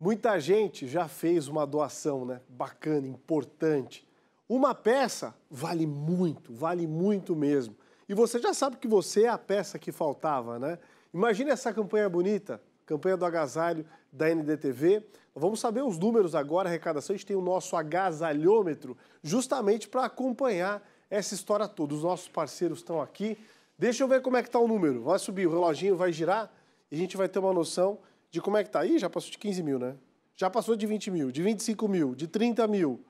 Muita gente já fez uma doação, né? Bacana, importante. Uma peça vale muito, vale muito mesmo. E você já sabe que você é a peça que faltava, né? Imagine essa campanha bonita, campanha do agasalho da NDTV. Vamos saber os números agora, arrecadação. A gente tem o nosso agasalhômetro, justamente para acompanhar essa história toda. Os nossos parceiros estão aqui. Deixa eu ver como é que está o número. Vai subir, o reloginho vai girar e a gente vai ter uma noção de como é que está aí, já passou de 15 mil, né? Já passou de 20 mil, de 25 mil, de 30 mil.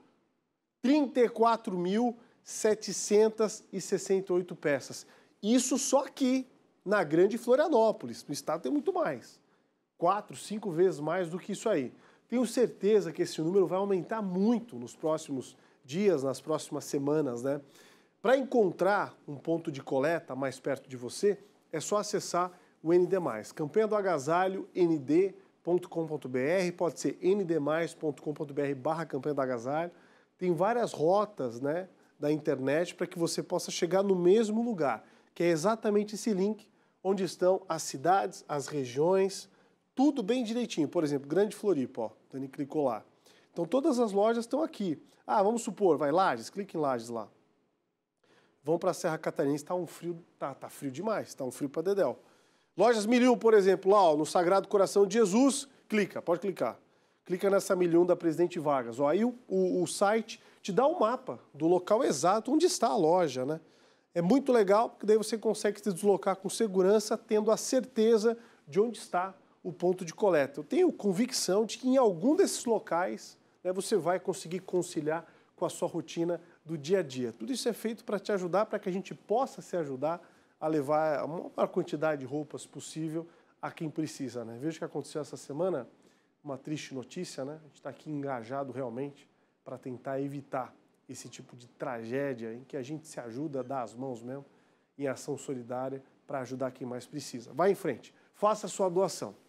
34.768 peças. Isso só aqui, na grande Florianópolis. No estado tem muito mais. Quatro, cinco vezes mais do que isso aí. Tenho certeza que esse número vai aumentar muito nos próximos dias, nas próximas semanas, né? Para encontrar um ponto de coleta mais perto de você, é só acessar o ND+. Campanha do Agasalho, nd.com.br, pode ser ndmais.com.br barra campanha do agasalho. Tem várias rotas né, da internet para que você possa chegar no mesmo lugar, que é exatamente esse link onde estão as cidades, as regiões, tudo bem direitinho. Por exemplo, Grande Floripa, ó, Dani clicou lá. Então todas as lojas estão aqui. Ah, vamos supor, vai Lages, clique em Lages lá. Vão para a Serra Catarinense, está um frio, tá, tá frio demais, está um frio para Dedel. Lojas Milhão, por exemplo, lá ó, no Sagrado Coração de Jesus, clica, pode clicar. Clica nessa Milhão da Presidente Vargas. Ó, aí o, o, o site te dá o um mapa do local exato onde está a loja, né? É muito legal, porque daí você consegue se deslocar com segurança, tendo a certeza de onde está o ponto de coleta. Eu tenho convicção de que em algum desses locais né, você vai conseguir conciliar com a sua rotina do dia a dia. Tudo isso é feito para te ajudar, para que a gente possa se ajudar a levar a maior quantidade de roupas possível a quem precisa. Né? Veja o que aconteceu essa semana, uma triste notícia, né? a gente está aqui engajado realmente para tentar evitar esse tipo de tragédia em que a gente se ajuda, dá as mãos mesmo, em ação solidária para ajudar quem mais precisa. Vá em frente, faça a sua doação.